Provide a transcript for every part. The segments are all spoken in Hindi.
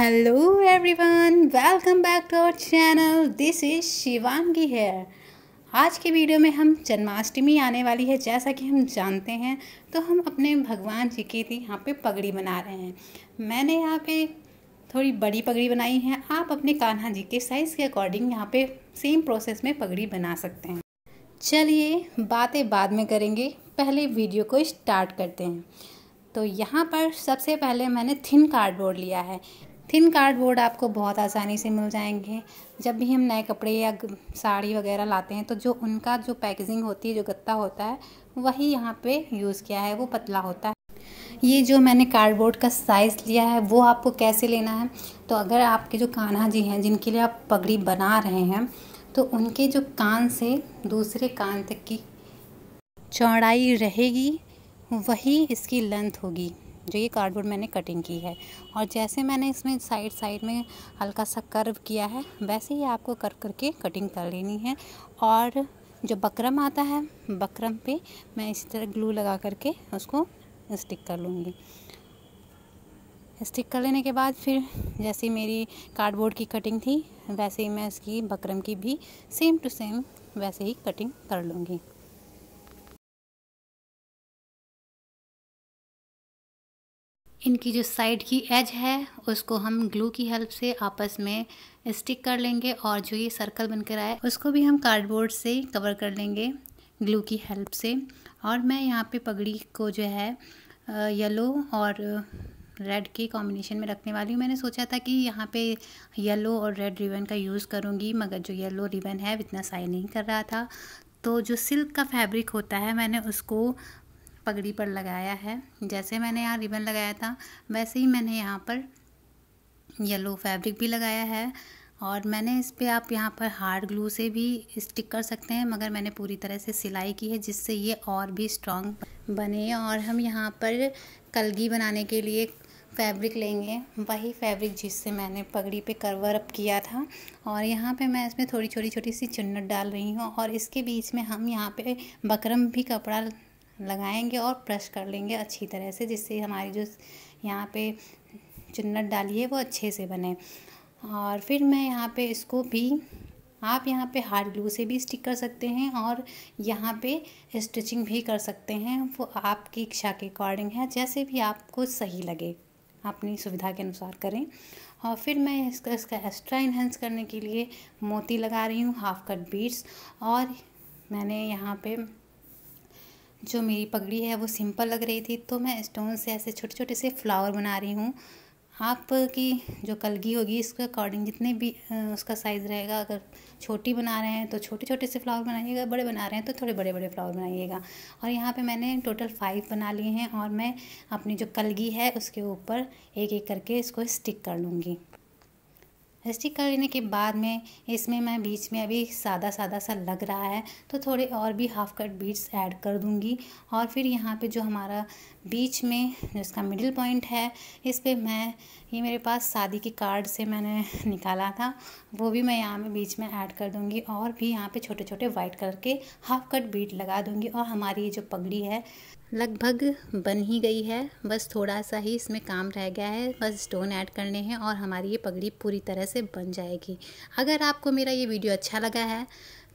hello everyone welcome back to our channel this is Shivangi here आज की वीडियो में हम जन्माष्टमी आने वाली है जैसा कि हम जानते हैं तो हम अपने भगवान जी की थी यहाँ पे पगड़ी बना रहे हैं मैंने यहाँ पे थोड़ी बड़ी पगड़ी बनाई है आप अपने कान्हा जी के साइज़ के अकॉर्डिंग यहाँ पे सेम प्रोसेस में पगड़ी बना सकते हैं चलिए बातें बाद में करेंगे पहले वीडियो को स्टार्ट करते हैं तो यहाँ पर सबसे पहले मैंने थिन कार्डबोर्ड लिया है थिन कार्डबोर्ड आपको बहुत आसानी से मिल जाएंगे जब भी हम नए कपड़े या साड़ी वगैरह लाते हैं तो जो उनका जो पैकेजिंग होती है जो गत्ता होता है वही यहाँ पे यूज़ किया है वो पतला होता है ये जो मैंने कार्डबोर्ड का साइज़ लिया है वो आपको कैसे लेना है तो अगर आपके जो कान्हा जी हैं जिनके लिए आप पगड़ी बना रहे हैं तो उनके जो कान से दूसरे कान तक की चौड़ाई रहेगी वही इसकी लेंथ होगी जो ये कार्डबोर्ड मैंने कटिंग की है और जैसे मैंने इसमें साइड साइड में हल्का सा कर्व किया है वैसे ही आपको कर्व करके कटिंग कर लेनी है और जो बकरम आता है बकरम पे मैं इस तरह ग्लू लगा करके उसको स्टिक कर लूँगी स्टिक कर लेने के बाद फिर जैसे मेरी कार्डबोर्ड की कटिंग थी वैसे ही मैं इसकी बकरम की भी सेम टू सेम वैसे ही कटिंग कर लूँगी इनकी जो साइड की एज है उसको हम ग्लू की हेल्प से आपस में स्टिक कर लेंगे और जो ये सर्कल बनकर आया उसको भी हम कार्डबोर्ड से कवर कर लेंगे ग्लू की हेल्प से और मैं यहाँ पे पगड़ी को जो है येलो और रेड के कॉम्बिनेशन में रखने वाली हूँ मैंने सोचा था कि यहाँ पे येलो और रेड रिबन का यूज़ करूँगी मगर जो येलो रिबन है इतना साइन नहीं कर रहा था तो जो सिल्क का फैब्रिक होता है मैंने उसको पगड़ी पर लगाया है जैसे मैंने यहाँ रिबन लगाया था वैसे ही मैंने यहाँ पर येलो फैब्रिक भी लगाया है और मैंने इस पर आप यहाँ पर हार्ड ग्लू से भी स्टिक कर सकते हैं मगर मैंने पूरी तरह से सिलाई की है जिससे ये और भी स्ट्रॉन्ग बने और हम यहाँ पर कलगी बनाने के लिए फैब्रिक लेंगे वही फैब्रिक जिससे मैंने पगड़ी पे कवर अप किया था और यहाँ पे मैं इसमें थोड़ी छोटी छोटी सी चुन्नट डाल रही हूँ और इसके बीच में हम यहाँ पे बकरम भी कपड़ा लगाएंगे और प्रेस कर लेंगे अच्छी तरह से जिससे हमारी जो यहाँ पे चुन्नट डाली है वो अच्छे से बने और फिर मैं यहाँ पे इसको भी आप यहाँ पे हार्ड ग्लू से भी स्टिक कर सकते हैं और यहाँ पे स्टिचिंग भी कर सकते हैं वो आपकी इच्छा के अकॉर्डिंग है जैसे भी आपको सही लगे अपनी सुविधा के अनुसार करें और फिर मैं इसका इसका एक्स्ट्रा इन्हेंस करने के लिए मोती लगा रही हूँ हाफ कट बीट्स और मैंने यहाँ पे जो मेरी पगड़ी है वो सिंपल लग रही थी तो मैं स्टोन से ऐसे छोटे छोटे से फ्लावर बना रही हूँ आपकी जो कलगी होगी इसके अकॉर्डिंग जितने भी उसका साइज़ रहेगा अगर छोटी बना रहे हैं तो छोटे छोटे से फ्लावर बनाइएगा बड़े बना रहे हैं तो थोड़े बड़े बड़े फ्लावर बनाइएगा और यहाँ पे मैंने टोटल फाइव बना लिए हैं और मैं अपनी जो कलगी है उसके ऊपर एक एक करके इसको स्टिक कर लूँगी स्टिक कर लेने के बाद में इसमें मैं बीच में अभी सादा सादा सा लग रहा है तो थोड़े और भी हाफ कट बीट्स ऐड कर दूंगी और फिर यहाँ पे जो हमारा बीच में जिसका मिडिल पॉइंट है इस पर मैं ये मेरे पास शादी के कार्ड से मैंने निकाला था वो भी मैं यहाँ में बीच में ऐड कर दूँगी और भी यहाँ पे छोटे छोटे वाइट कलर के हाफ कट बीट लगा दूँगी और हमारी ये जो पगड़ी है लगभग बन ही गई है बस थोड़ा सा ही इसमें काम रह गया है बस स्टोन ऐड करने हैं और हमारी ये पगड़ी पूरी तरह से बन जाएगी अगर आपको मेरा ये वीडियो अच्छा लगा है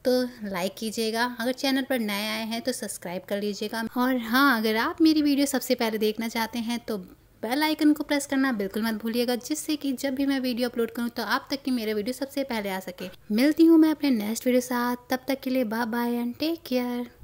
तो लाइक कीजिएगा अगर चैनल पर नए आए हैं तो सब्सक्राइब कर लीजिएगा और हाँ अगर आप मेरी वीडियो सबसे पहले देखना चाहते हैं तो बेल आइकन को प्रेस करना बिल्कुल मत भूलिएगा जिससे कि जब भी मैं वीडियो अपलोड करूँ तो आप तक की मेरे वीडियो सबसे पहले आ सके मिलती हूँ मैं अपने नेक्स्ट वीडियो साथ तब तक के लिए bye bye and take care